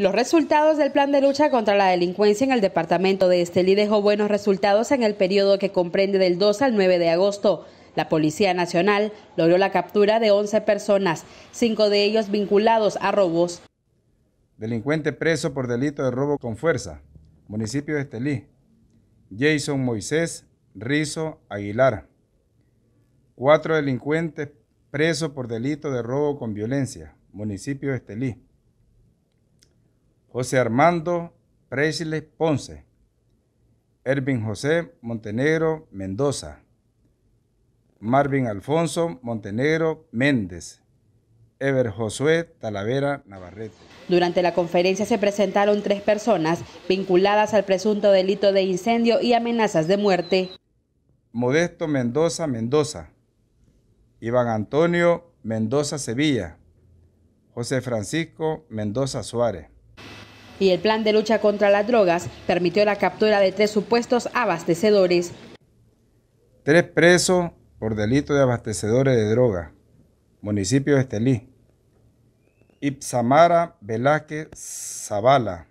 Los resultados del plan de lucha contra la delincuencia en el departamento de Estelí dejó buenos resultados en el periodo que comprende del 2 al 9 de agosto. La Policía Nacional logró la captura de 11 personas, cinco de ellos vinculados a robos. Delincuente preso por delito de robo con fuerza, municipio de Estelí. Jason Moisés Rizo Aguilar. Cuatro delincuentes presos por delito de robo con violencia, municipio de Estelí. José Armando Presley Ponce, Ervin José Montenegro Mendoza, Marvin Alfonso Montenegro Méndez, Ever Josué Talavera Navarrete. Durante la conferencia se presentaron tres personas vinculadas al presunto delito de incendio y amenazas de muerte. Modesto Mendoza Mendoza, Iván Antonio Mendoza Sevilla, José Francisco Mendoza Suárez y el plan de lucha contra las drogas permitió la captura de tres supuestos abastecedores. Tres presos por delito de abastecedores de droga. municipio de Estelí. Ipsamara Velázquez Zavala,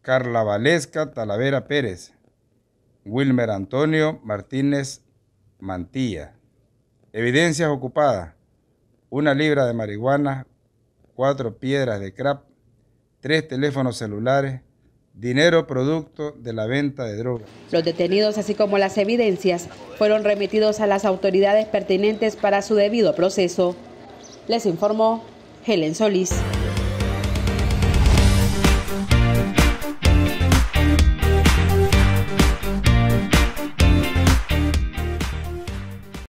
Carla Valesca Talavera Pérez, Wilmer Antonio Martínez Mantilla. Evidencias ocupadas, una libra de marihuana, cuatro piedras de crap, tres teléfonos celulares, dinero producto de la venta de drogas. Los detenidos, así como las evidencias, fueron remitidos a las autoridades pertinentes para su debido proceso. Les informó Helen Solís.